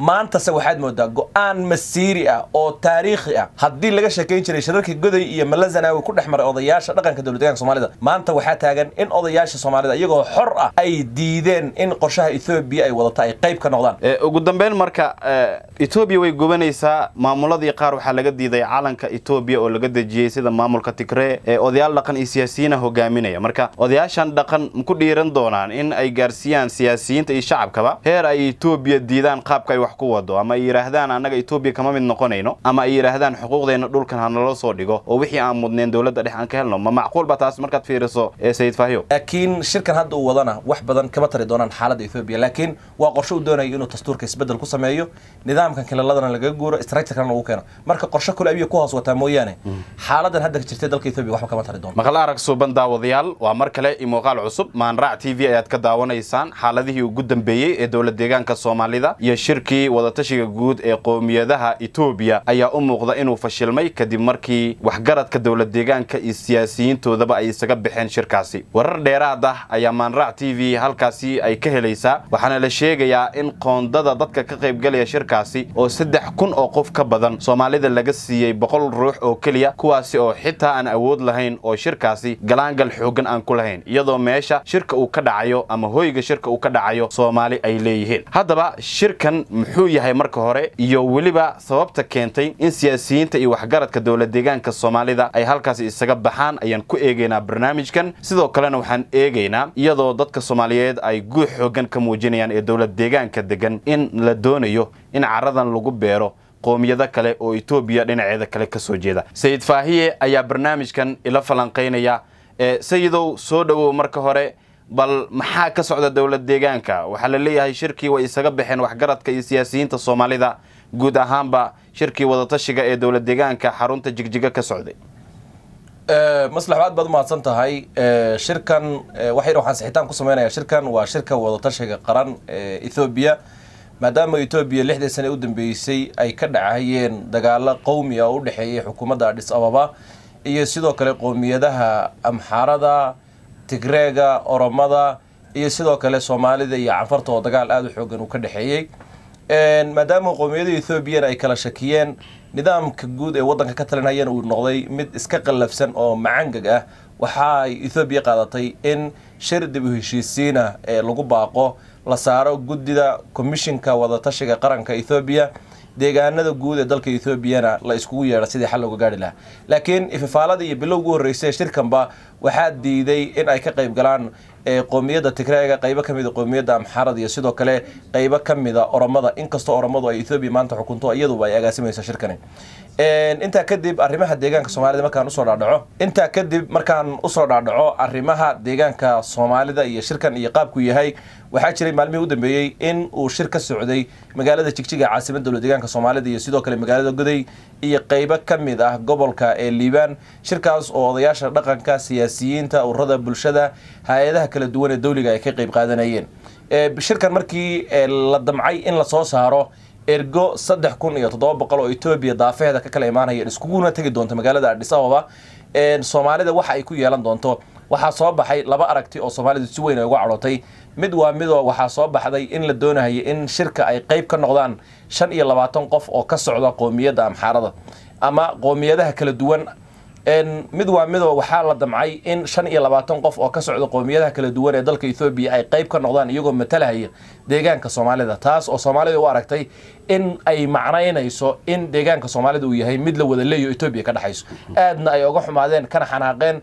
maantase waxaad moodaa go'aan masiiri ah oo taariikhi ah haddii laga sheekayn jiray shirarka goday iyo malazanawi ku dhex maray odayaasha dhaqanka dowladgoanka soomaalida maanta waxaa taagan in odayaasha soomaalida iyagoo xor ah ay diideen in qorshaha ethoobiya ay wadato ay qayb ka noqdaan ugu dambeyn marka ethoobiya way gubanaysaa maamuladii qaar waxaa laga diiday calanka etoobiya oo laga dejiyey sida maamulka tigree ee odayaal dhaqan iyo siyaasiyiina ah hogaaminaya marka odayaashan dhaqan ku dhiiran doonaan in ay gaarsiiyaan siyaasiyiinta iyo shacabkaba heer ay ethoobiya diidaan qaabka wax ku wado ama ay yidhaahdaan annaga etoobiya kama mid noqonayno ama ay yidhaahdaan xuquuqdeenna dhulkan hanaloo soo dhigo oo wixii aan mudneen dowladda dhex aan ka helno ma macquulba taas markaad fiiriso ee sayid fahyo laakiin shirkan hadda uu wadana wax badan kama tari doonaan xaaladda etoobiya laakiin waa qorsho u doonaya inuu dastuurka isbeddel ku sameeyo nidaamkan kilaladana lagaga guuro stracturkana lagu keeno marka qorshe kule abiya ku hoos wataa mooyaane xaaladan hadda ka jirtay dalka etoobiya waxba kama tari doono maqal arag suuban daawadayaal waa mar kale iyo muuqaal cusub maanraac t v ayaad ka daawanaysaan xaaladihii ugu dambeeyey ee dowlad deegaanka soomaalida iyo shirkii wacyigelintii wadatashiga guud ee qowmiyadaha etoobiya ayaa u muuqda inuu fashilmay kadib markii waxgaradka dowlad deegaanka iyo siyaasiyiintoodaba ay isaga baxeen shirkaasi warar dheeraad ah ayaa maanraac t v halkaasi ay ka helaysaa waxaana la sheegayaa in qoondada dadka ka qaybgalaya shirkaasi oo saddex kun oo qof ka badan soomaalida laga siiyey boqol ruux oo keliya kuwaasi oo xitaa aan awood lahayn oo shirkaasi galaangal xooggan aan ku lahayn iyadoo meesha shirka uu ka dhacayo ama hoyga shirka uu ka dhacayo soomaali ay leeyihiin haddaba shirkan muxuu yahay marka hore iyo weliba sababta keentay in siyaasiyiinta iyo waxgaradka dowlad deegaanka soomaalida ay halkaasi isaga baxaan ayaan ku eegaynaa barnaamijkan sidoo kalena waxaan eegaynaa iyadoo dadka soomaaliyeed ay guux xooggan ka muujinayaan ee dowlad deegaanka degan in la doonayo in caradan lagu beero qoomiyado kale oo etoobiya dhinaceeda kale ka soo jeeda sayid faahiye ayaa barnaamijkan ila falanqaynaya ee sayidow soo dhowow marka hore bal maxaa ka socda dowlad deegaanka waxaa la leeyahay shirkii way isaga baxeen waxgaradka iyo siyaasiyiinta soomaalida guud ahaanba shirkii wadatashiga ee dowlad deegaanka xarunta jigjiga ka socday maslaxba aad baad u mahadsan tahay shirkan waxay waxaan sixitaan ku samaynayaa shirkan waa shirka wadatashiga qaran ee ethoobiya maadaama etoobiya lixdii sane u dambeysay ay ka dhacayeen dagaalo qowmi a u dhexeeyay xukuumadda adhis ababa iyo sidoo kale qowmiyadaha amxaarada tigreega oromada iyo sidoo kale soomaalida iyo canfarta oo dagaal aada u xoogan uu ka dhexeeyey maadaama qoomiyada ethoobiyan ay kala shakiyeen nidaamka guud ee waddanka ka talinayana uu noqday mid iska qallafsan oo macangag ah waxaay ethoobiya qaadatay in shir dib u heshiisiina ee lagu baaqo la saaro guddida commishinka wadatashiga qaranka ethoobiya deegaanada guud ee dalka ethoobiyana la iskugu yeedha sidii xal looga gaari lahaa laakiin ififaalada iyo bilowgu horreysay shirkanba waxaa diiday in ay ka qayb galaan qowmiyadda tigraaga qeybo kamid a ah qowmiyadda amxaarad iyo sidoo kale qeybo kamida ah oromada inkastoo oramadu ay ethoobiya maanta xukunto iyaduba ay agaasimaysa shirkani intaa kadib arrimaha deegaanka soomaalida markaan usoo dhaadhaco intaa kadib markaan usoo dhaadhaco arrimaha deegaanka soomaalida iyo shirkan iyo qaabku yahay waxaa jiray maalmihii u dambeeyey in uu shir ka socday magaalada jigjiga caasimadda dowla deegaanka soomaalida iyo sidoo kale magaalada goday iyo qeybo ka mid ah gobolka ee liibaan shirkaas oo odayaasha dhaqanka siyaasiyiinta ururada bulshada hay-adaha kala duwan ee dawliga ay ka qayb qaadanayeen eh, shirkan markii eh, la damcay in lasoo saaro ergo saddex kun iyo toddoba boqol oo etoobiya daafeheeda ka kala imaanaya iskuguna tegi doonto magaalada adhis ababa eh, soomaalida waxa ay ku yeelan doonto waxaa soo baxay laba aragti oo soomaalida si weyn ay uga cadhootay mid waa midoo waxaa soo baxday in la doonahaya in shirka ay qayb ka noqdaan shan iyo labaatan qof oo ka socda qoomiyadda amxaarada ama qoomiyadaha kala duwan mid waa midoo waxaa la damcay in shan iyo labaatan qof oo ka socda qowmiyadaha kala duwan ee dalka ethoobiya ay qeyb ka noqdaan iyagoo matalahaya deegaanka soomaalida taas oo soomaalida u aragtay in ay macnaynayso in deegaanka soomaalida uu yahay mid la wada leeyo etoobiya ka dhexayso aadna ay oga xumaadeen kana xanaaqeen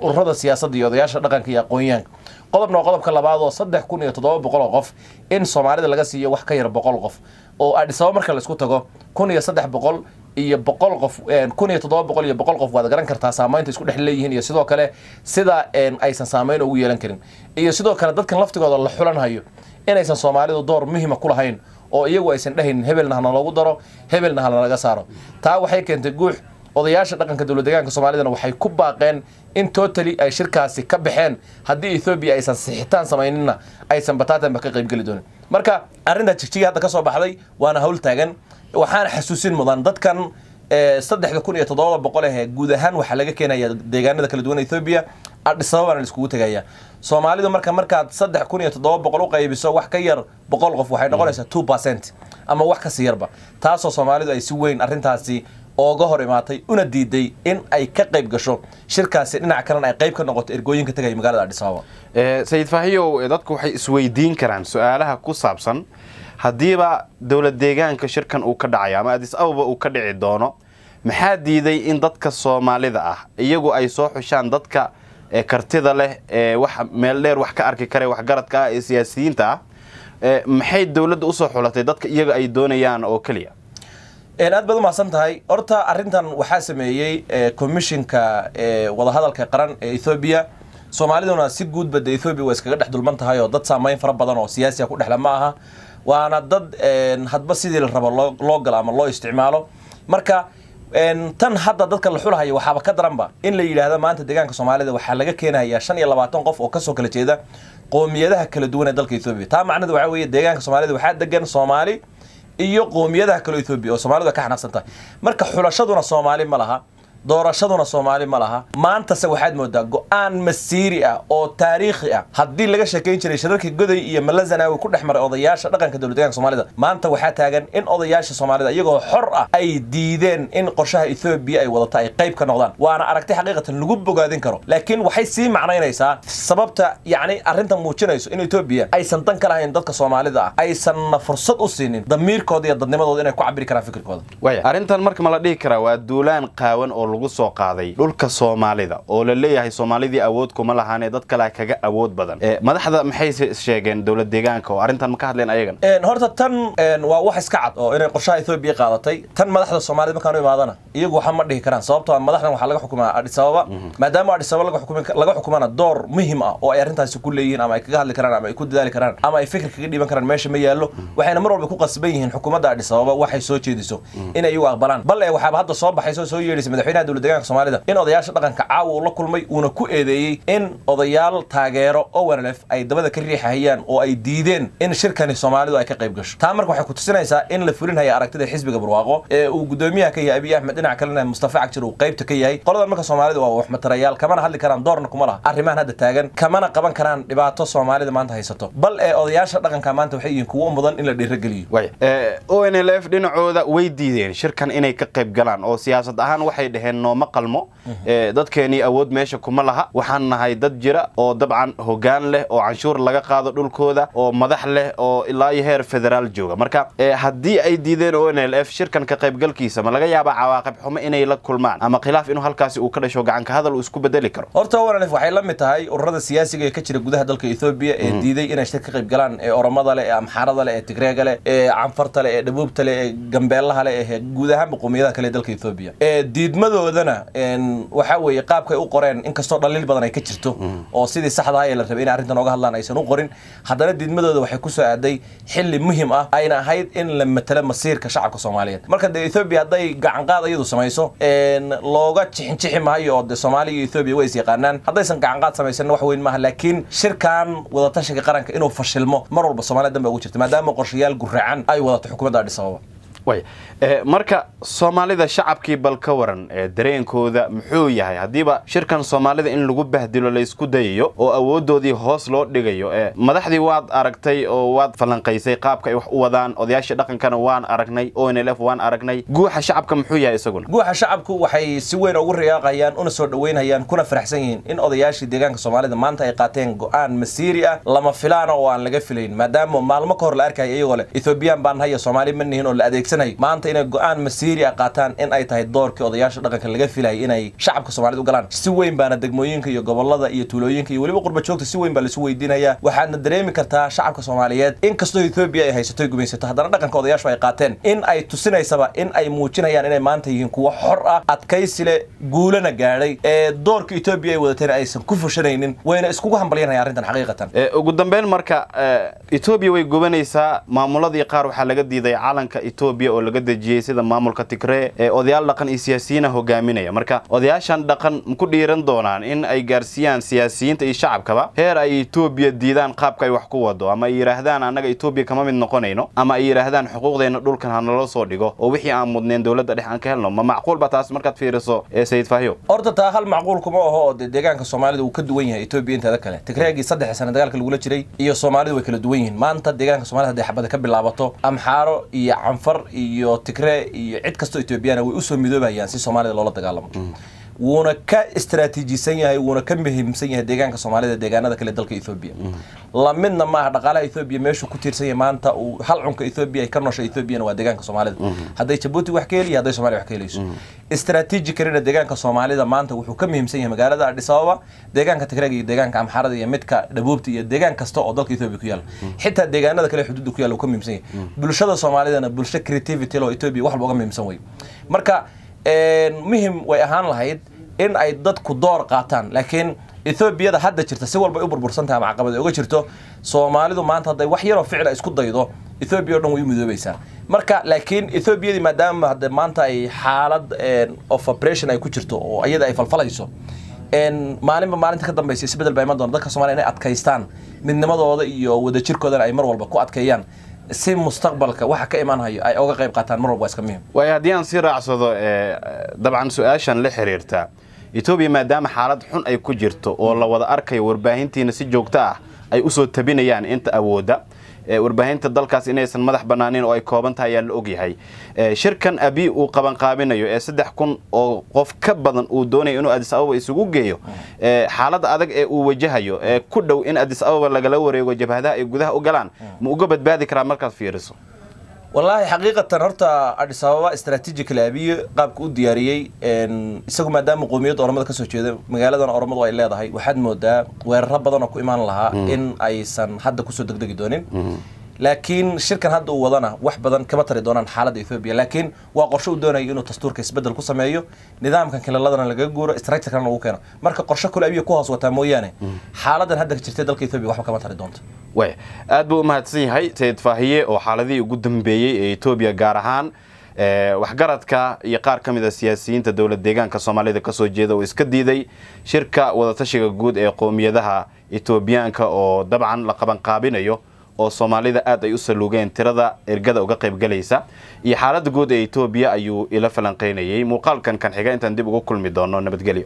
ururada siyaasadda iyo odayaasha dhaqanka iyo aqoonyaanka qodobna qodobka labaad oo saddex kun iyo toddoba boqol oo qof in soomaalida laga siiyo wax ka yar boqol qof oo adhisaba marka laisku tago kun iyo saddex boqol iyo boqol qof kun iyo toddoba boqol iyo boqol qof waad garan kartaa saamaynta isku dhex leeyihiin iyo sidoo kale sida aysan saamayn ugu yeelan karin iyo sidoo kale dadkan laftigooda la xulanhayo inaysan soomaalidu door muhiima ah ku lahayn oo iyagu aysan dhehaynin hebelna hana loogu daro hebelna hana laga saaro taa waxay keentay guux odayaasha dhaqanka dowladdeegaanka soomaalidana waxay ku baaqeen in totali ay shirkaasi ka baxeen haddii ethoobiya aysan sixitaan samayninna aysan bataatanba ka qaybgeli doonin marka arrinta jigjigi hadda ka soo baxday waana hawl taagan waxaana xasuusin mudan dadkan eh, saddexda kun iyo todobada ahe eh, guud ahaan waxaa laga keenaya deegaanada kala duwan ethoobiya adhisababa la iskugu tegaya soomaalidu marka markaad saddex kun iyo toddoba boqol u qaybiso wax ka yar boqol qof waxay mm. noqonaysaa two percent ama wax kasi yarba taasoo soomaalidu ay si weyn arrintaasi ooga hor imaatay una diiday in ay ka qayb gasho shirkaasi dhinaca kalena ay qayb ka noqoto ergooyinka tagaya magalada adhisabaaba eh, sayid faahiyow dadku waxay isweydiin karaan su-aalaha ku saabsan haddiiba dowlad deegaanka shirkan uu ka dhacayo ama adis ababa uu ka dhici doono maxaa diiday in dadka soomaalida ah iyagu ay soo xushaan dadka eh, kartida leh ee eh, wax meel dheer wax ka arki kare waxgaradka ah ee siyaasiyiinta ah maxay dowladda usoo xulatay dadka iyaga ay doonayaan oo keliya aad baad umahadsan tahay horta arintan waxaa sameeyey komishinka wadahadalka qaran ee ethoobiya soomaaliduna si guudba de ethoobiya waa iskaga dhex dulman tahay oo dad saamayn fara badan oo siyaasiya ku dhexle ma aha waana dad hadba sidii la rabo loo galo ama loo isticmaalo marka tan hadda dadka la xulahayo waxaaba ka daranba in la yidhaahdo maanta deegaanka soomaalida waxaa laga keenayaa shan iyo labaatan qof oo kasoo kala jeeda qoomiyadaha kala duwan ee dalka ethoobiya taa macnadu waxaa weeye deegaanka soomaalida waxaa degan soomaali iyo qoomiyadaha kaleo etoobiya oo soomaalida ka xanaaqsan tahay marka xulashaduna soomaali ma laha doorashaduna soomaali ma laha maantase waxaad moodaa go-aan masiiri ah oo taariikhi ah haddii laga sheekayn jiray shirarka goday iyo malazanawi ku dhex maray odayaasha dhaqanka dowladgoanka soomaalida maanta waxaa taagan in odayaasha soomaalida iyagoo xor ah ay diideen in qorshaha ethoobiya ay wadato ay qayb ka noqdaan waana aragti xaqiiqatan lagu bogaadin karo laakiin waxay sii macnaynaysaa sababta yacni arrintan muujinayso in ethoobiya aysan dan ka lahayn dadka soomaalida ah aysanna fursad u siinin damiirkooda iyo dadnimadooda inay ku cabiri karaan fikirkooda arrintan marka ma la dhihi karaa waa duulaan qaawan oo lagu soo qaaday dhulka soomaalida oo la leeyahay soomaalidii awood kuma lahaan ee dad kale kaga awood badan eh, madaxda maxay sheegeen dowlad deegaanka oo arrintan ma ka hadleen ayagan horta tan waa wax iska cad oo inay qorshaha ethoobiya qaadatay tan madaxda soomaalida markaan u imaadana iyagu waxa ma dhihi karaan sababtoo ah madaxdan waxaa laga xukumaa adhisababa mhm. maadaama adhisababa laga xukumana door muhim ah oo ay arrintaasi ku leeyihiin ama ay kaga hadli karaan ama ay ku dadaali karaan ama ay fikir kaga dhiiban karaan meesha ma yaallo mhm. waxayna mar walba ku qasban yihiin xukuumadda adhisababa waxay soo jeediso mhm. inay iyagu aqbalaan bal ee eh, waxaaba hadda soo baxayso soo yeedhaysa madaxweynaha dowladdegaanka soomaalida in odayaasha dhaqanka caawa ah uu la kulmay uuna ku eedeeyey in odayaal taageero owerlef ay dabada ka riixahayaan oo ay diideen in shirkani soomaalidu ay ka qayb gasho taa marka waxay ku tusinaysaa in la fulin aragtida xisbiga barwaaqo ee uu gudoomiyaha ka yahay abiy axmed dhinac kalena mustafa cagjir uu qaybta ka yahay qoladan marka soomaalida waa wax matarayaal kamana hadli karaan doorna kuma laha arrimahan hadda taagan kamana qaban karaan dhibaato soomaalida maanta haysato bal ee odayaasha dhaqanka maanta waxay yihiin kuwo mudan in la dhiirogeliyo onlf dhinacooda way diideen shirkan inay ka qayb galaan oo siyaasad ahaan waxay dheheen ahayn nooma qalmo eh, dadkeenii awood meesha kuma laha waxaan nahay dad jira oo dabcan hogaan leh oo canshuur laga qaado dhulkooda oo madax leh oo ilaa iyo heer federaal jooga marka eh, haddii ay diideen o n l f shirkan ka qaybgalkiisa ma laga yaaba cawaaqib xumo inay la kulmaan ama khilaaf inuu halkaasi uu ka dhasho gacanka hadal uu isku bedeli karo horta wanalef waxay la mid tahay ururada siyaasiga ee ka jira gudaha dalka etoobiya ee mm. diiday inay shir ka qaybgalaan ee oromada leh ee amxaarada leh ee tigreega leh ee canfarta leh ee dhabuubta leh ee gambeellaha leh ee guud ahaanba qowmiyadaha kale ee dalka etoobiya eh, diidmadu labadoodana waxaa weeye qaabkay u qoreen inkastoo dhaliil badan ay ka jirto oo sidii saxda ee la rabay in arrintan oga hadlaan aysan u qorin haddana diidmadooda waxay ku soo aaday xilli muhim ah ayna ahayd in la matalo masiirka shacabka soomaaliyeed marka dee ethoobiya hadday gacanqaad iyadu samayso looga jixinjixi mahayo oo de soomaaliya iyo ethoobiya way is yaqaanaan haddaysan gacanqaad samaysanna wax weyn maaha laakiin shirkan wadatashiga qaranka inuu fashilmo mar walba soomaliya danba ugu jirta maadaama qorshayaal gurracan ay wadato xukuumadda adhisababa Eh, marka soomaalida shacabkii bal ka waran dareenkooda muxuu yahay haddiiba shirkan soomaalida in lagu bahdilo laysku dayayo oo awooddoodii hoos loo dhigayo ee eh, madaxdii waad aragtay oo waad falanqaysay qaabka ay wax u wadaan odayaashii dhaqankana waan aragnay o n onlf waan aragnay guuxa shacabka muxuu yahay isaguna guuxa shacabku waxay si weyn ugu riyaaqayaan una soo dhoweynayaan kuna faraxsan yihiin in odayaashii deegaanka soomaalida maanta ay qaateen go-aan masiiri ah lama filaan oo aan laga filayn maadaama maalmo ka hor la arkaya iyagoo leh ethoobiyan baan haya soomaali ma nihin oo la adeegsada adeegsanay maanta inay go-aan masiiri a qaataan in ay tahay doorkii odayaasha dhaqanka laga filayay inay shacabka soomaalida u galaan si weyn baana degmooyinka iyo gobolada iyo tuulooyinka iyo weliba qurba joogta si weyn baa laisu weydiinayaa waxaadna dareemi kartaa shacabka soomaaliyeed inkastoo ethoobiya ay haysato ay gumaysato haddana dhaqanka odayaashu ay qaateen in ay tusinaysaba in ay muujinayaan inay maanta yihiin kuwo xor ah adkaysi guulana gaadhay ee doorka etoobiya ay wadateen aysan ku fushanaynin wayna iskugu hambalyanaya arrintan xaqiiqatan ugu dambeyn marka etoobiya way gubanaysaa maamuladii qaar waxaa laga diiday calanka etoobiya Itoobiya oo laga dejiyay sida maamulka Tigray ee odayaal dhaqan iyo siyaasiyiin ah hogaaminaya marka odayaashan dhaqan ku dhiiran doonaan in ay gaarsiiyaan siyaasiyiinta iyo shacabkaba heer ay Itoobiya diidaan qaabka ay wax ku wado ama ay yiraahdaan annaga Itoobiya kama mid noqonayno ama ay yiraahdaan xuquuqdeena dhulkan ha naloo soo dhigo oo wixii aan mudneen dawladda dhex aan ka helno ma macquul ba taas markaad fiiriso ee Sayid Fahyo horta taa hal macquul kuma aho oo deegaanka Soomaalida uu ka duwan yahay Itoobiya inteeda kale Tigreegi saddex sano dagaalka lagula jiray iyo Soomaalidu way kala duwan yihiin maanta deegaanka Soomaalida xabada ka bilaabato Amxaaro iyo Canfar iyo tigre iyo cid kastoo ethoobiyaana way usoo midoobayaan si soomaalida loola dagaalamo mm wuuna ka istraatiijisan yahay wuuna ka muhiimsan yahay deegaanka soomaalida deegaanada kale dalka ethoobiya mm-hmm. lamidna maaha dhaqaalaha ethoobiya meeshuu ku tiirsan yahay maanta uu hal ethoobiya ay ka noosha ethoobiyan waa deegaanka soomaalida mm-hmm. hadday jabuuti wax ka heliya hadday somalia wax ka helayso mm-hmm. istraatiijikarina deegaanka soomaalida maanta wuxuu ka muhiimsan yahay magaalada adhisababa deegaanka tigraag iyo deegaanka amxaarada iyo midka dhabuubta iyo deegaan kasta oo dalka ethoobiya ku yaala xitaa deegaanada kale xuduudda ku yaala uu ka muhiimsan yahay bulshada soomaalidana bulsho creativity loo ethoobiya wax walba uga muhiimsan wey marka muhim way ahaan lahayd in ay dadku door qaataan laakiin ethoobiyada hadda jirta si walbay u burbursantaha ama ay uga jirto soomaalidu maanta hadday wax yaroo ficil isku daydo ethoobiya o dhan way u midoobaysaa marka laakiin ethoobiyadii maadaama hadda maanta ay xaalad of operation ay ku jirto oo iyada ay falfalayso maalinba maalinta ka dambeysa isbedel baa iman doona dadka somalia inay adkaystaan midnimadooda iyo wadajirkoodana ay mar walba ku adkeeyaan si mustaqbalka waxa ka imaanhayo ay oga qayb qaataan mar walba waa iska muhim waayo haddii aan sii raacsado eh, dabcan su-aashan la xiriirta etoobiya maadaama xaalad xun ay ku jirto oo la wada arkayo warbaahintiina si joogto ah ay u soo tabinayaan inta awoodda warbaahinta dalkaas inaysan madax bannaanayn oo ay kooban tahay ayaa la ogyahay shirkan abi uu qabanqaabinayo ee saddex kun oo qof ka badan uu doonaya inuu adis ababa isugu geeyo xaalada adag ee uu wajahayo ee ku dhow in adis ababa lagala wareego jabhadaha ay gudaha u galaan ma uga badbaadi karaa markaad fiiriso wallaahi xaqiiqatan horta adis ababa strategically abiye qaabka u diyaariyey isagu maadaama qoomiyadda oromada kasoo jeeda magaaladan oromadu ay leedahay waxaad moodaa weeraro badan ku imaan lahaa mm. in aysan hadda kusoo degdegi doonin mm-hmm laakiin shirkan hadda uu wadana wax badan kama tari doonaan xaaladda ethoobiya laakiin waa qorsho u doonaya inuu dastuurka isbeddel ku sameeyo nidaamkan kilaladana lagaga guuro stracturkana lagu keeno marka qorsho kule abiya ku hoos wataa mooyaane mm. xaaladan hadda ka jirtay dalka ethoobiya waxba kama tari doonta way aad buu u mahadsan yahay sayid faahiye oo xaaladihii ugu dambeeyey ee etoobiya gaar ahaan eh, waxgaradka iyo qaar ka mid a ah siyaasiyiinta dowlad deegaanka soomaalida ka soo jeeda oo iska diiday shirka wadatashiga guud ee qowmiyadaha etoobiyaanka oo dabcan la qabanqaabinayo oo soomaalida aad ay u saluugeen tirada ergada uga qayb qaybgalaysa iyo xaaladda guud ee etoobiya ayuu ila falanqeynayay muuqaalkan kan xiga intaan dib uga kulmi doono nabadgelyo